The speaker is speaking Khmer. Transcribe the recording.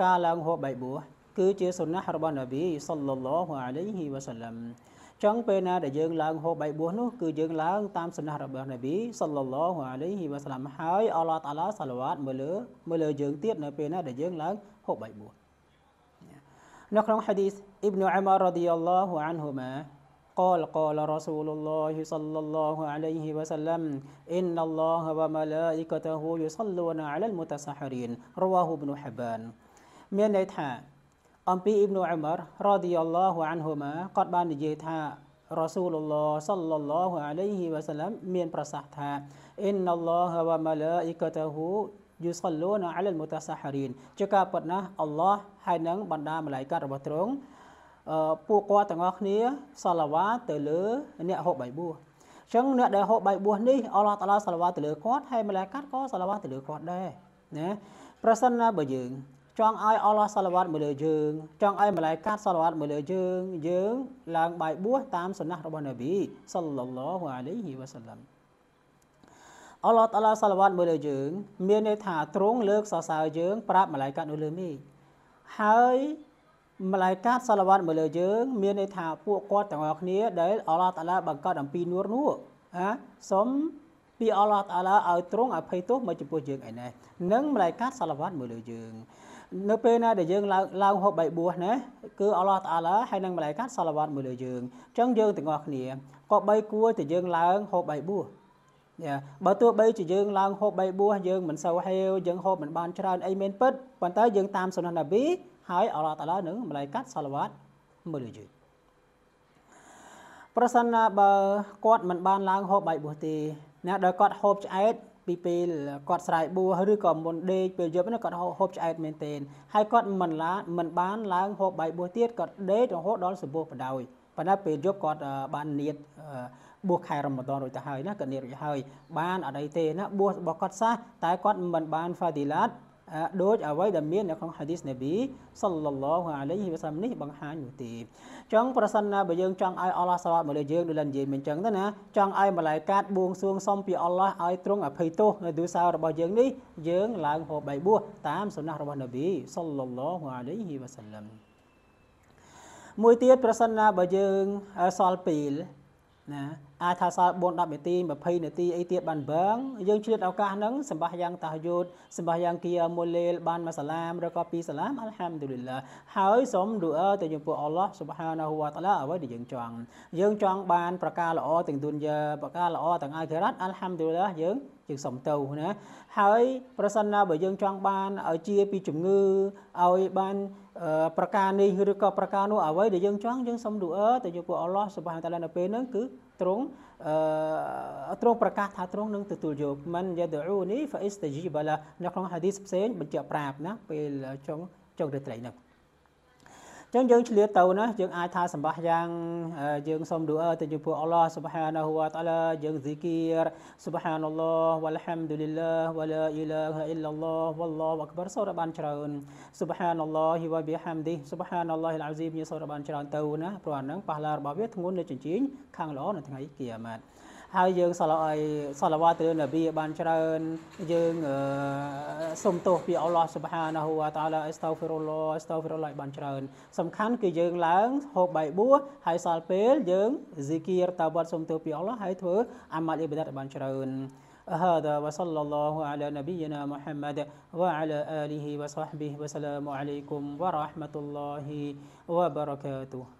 กาลังหัวใบบัวคือเจสุนนะฮารบานอบีสัลลัลลอฮุอะลัยฮิวะสัลลัมจังเป็นนะแต่ยังลังหัวใบบัวนู้คือยังลังตามสุนนะฮารบานอบีสัลลัลลอฮุอะลัยฮิวะสัลลัมให้อัลลอฮฺตาลาสลวัดเมื่อเลือเมื่อเลือยังเทียบในเป็นนะแต่ยังลังหัวใบบัวนักร้องฮะดีษอิบนาอัมรดิยัลลอฮุอันฮุมะ قال قال ر س و อ الله صلى الله عليه وسلم إن الله وملائكته يصلون على المتسحرين رواه ابن حبان មានន័យថាអំពីអ៊ីបនុអ៊ុមររ៉ាឌីយ៉ាឡោះអានហ៊ូម៉ាគាត់បាននិយាយថារ៉ាស៊ូលឡោះសលឡឡោះអាឡៃហ៊ីវ៉ាសាឡាំមាន ប្រសាសន៍ថាអ៊ីនណឡោះវ៉ាម៉ាឡាអ៊ីកាតាហ៊ូយូសលឡូនអាឡាមូតាសាហារីនជាការពិតណាស់អល់ឡោះហើយនឹងបណ្ដាម្លាយកាត់របស់ទ្រង់ពួកគាត់ទាំងអស់គ្នាសឡាវ៉ាទៅលើ អ្នកហូបបៃបួសអញ្ចឹងអ្នកដែលហូបបៃបួសនេះអល់ឡោះតាឡាសឡាវ៉ាទៅលើគាត់ហើយម្លាយកាត់ក៏សឡាវ៉ាទៅលើគាត់ដែរណាប្រសិនណាបើយើងចង់ឲ្យអល់ឡោះសល្វាតមកលើយើង ចង់ឲ្យម្លាយកាតសល្វាតមកលើយើង យើង ឡើងបាយបួសតាមសុណាស់របស់នប៊ីសល្លឡោះអាឡៃហ៊ីវ៉ាសាឡាំអល់ឡោះតឡាសល្វាតមកលើយើង មានន័យថាទ្រង់លើកសរសើរយើងប្រាប់ម្លាយកាតនៅលើមេឃហើយម្លាយកាតសល្វាតមកលើយើង មានន័យថាពួកគាត់ទាំងអស់គ្នាដែលអល់ឡោះតឡាបង្កើតអំពីនួរនោះណាសូមពីអល់ឡោះតឡាឲ្យទ្រង់អភ័យទោសមកចំពោះយើងឯណេះនិងម្លាយកាតសល្វាតមកលើយើងនៅពេលណាដែលយើងឡើងឡើងហូបបៃបួសណាគឺអល់ឡោះតាអាឡាហើយនឹងម្លាយកាត់សាឡាវ៉ាត់មួយលើយើងអញ្ចឹងយើងទាំងអស់គ្នាក៏បីគួរតែយើងឡើងហូបបៃបួសបើទោះបីជាយើងឡើងហូបបៃបួសយើងមិនសូវហេវយើងហូបមិនបានច្រើនអីមែនពិតប៉ុន្តែយើងតាមសុណណាប៊ីហើយអល់ឡោះតាអាឡានឹងម្លាយកាត់សាឡាវ៉ាត់មួយលើយើងប្រសិនណាបើគាត់មិនបានឡើងហូបបៃបួសទេណាដល់គាត់ហូបឆ្អែតពីពេលគាត់ស្រែកបួឬក៏មុនដេកពេលយប់ហ្នឹងគាត់ហូបឆ្អែតមែនទែនហើយគាត់មិនឡាមិនបានឡើងហូបបាយបួសទៀតគាត់ដេករហូតដល់សម្ពោះបដ ாய் ប៉ុន្តែពេលយប់គាត់បាននៀតបួសខែរ៉ាម៉ាដនរួចទៅហើយណាគាត់នៀតរួចហើយបានអត់អីទេណាបួសរបស់គាត់សះតែគាត់មិនបានហ្វាទីឡាតដូចអ្វីដែលមាននៅក្នុង hadith នប៊ីសល្លឡោះអាឡៃហ៊ីវ៉ាសាមនេះបង្ហាញនោះទេចង់ប្រសិនណាបើយើងចង់ឲ្យអល់ឡោះសឡតមកលើយើងដូចឡើងនិយាយមិនចឹងទៅណាចង់ឲ្យម្លាយកាតបួងសួងសុំពីអល់ឡោះឲ្យទ្រង់អភ័យទោសនៅទូសាររបស់យើងនេះយើងឡើងហូបបៃបួសតាមសុណាស់របស់នប៊ីសល្លឡោះអាឡៃហ៊ីវ៉ាសាឡាមមួយទៀតប្រសិនណាបើយើងសល់ពេលណាអាចថាសល់4 10នាទី20នាទីអីទៀតបានបើងយើងឆ្លៀតឱកាសហ្នឹងសម្បះយ៉ាងតាយុទ្ធសម្បះយ៉ាងគីមូលេលបានមកសាឡាមឬក៏ពីសាឡាមអាល់ហាំឌូលីឡាហើយសូមឌូអើទៅចំពោះអល់ឡោះស៊ុបហានាហ៊ូវតាឡាអ្វីដែលយើងចង់យើងចង់បានប្រការល្អទាំងទុនយាប្រការល្អទាំងអាខិរ៉ាត់អាល់ហាំឌូលីឡាយើងយើងសុំទៅណាហើយ ប្រសិនណាបើយើងចង់បានឲ្យជាពីជំងឺឲ្យបានប្រការនេះឬក៏ប្រការនោះអ្វីដែលយើងចង់យើងសុំឌូអឺទៅយកពួកអល់ឡោះសុបានតាឡានៅពេលហ្នឹងគឺទ្រង់អឺទ្រង់ប្រកាសថាទ្រង់នឹងទទួលយកមិនយដូនេះ فاستجيب له នៅក្នុងហាឌីសផ្សេងបញ្ជាក់ប្រាប់ណាពេលចុងចុងរាត្រីហ្នឹងចឹងយើងឆ្លៀតទៅណាយើងអាចថាសម្បះយ៉ាងយើងសូមឌូអើទៅចំពោះអល់ឡោះ سبحانه វតាឡាយើងហ្ស៊ីគីរ سبحان الله walhamdulillah wala ilaha illallah wallahu akbar សូត្របានច្រើន سبحان الله wa bihamdi سبحان الله al-azim យើងសូត្របានច្រើនទៅណាព្រោះអាហ្នឹងប៉ះឡារបស់វាធ្ងន់នៅជញ្ជីងខាងល្អនៅថ្ងៃគីយ៉ាម៉ាត់ហើយយើងសល់ឲ្យសល្វាទៅនប៊ីបានច្រើនយើងសុំទោសពីអល់ឡោះសុបហានហូវតាឡាអស្តូហ្វីរូឡោអស្តូហ្វីរូឡោបានច្រើនសំខាន់គឺយើងឡើងហូបបៃបួហើយសល់ពេលយើងហ្សីគីរតាវ៉តសុំទោសពីអល់ឡោះហើយធ្វើអាម៉ាត់អ៊ីបដាតបានច្រើន هذا وصلى الله على نبينا محمد وعلى اله وصحبه وسلم عليكم ورحمه الله وبركاته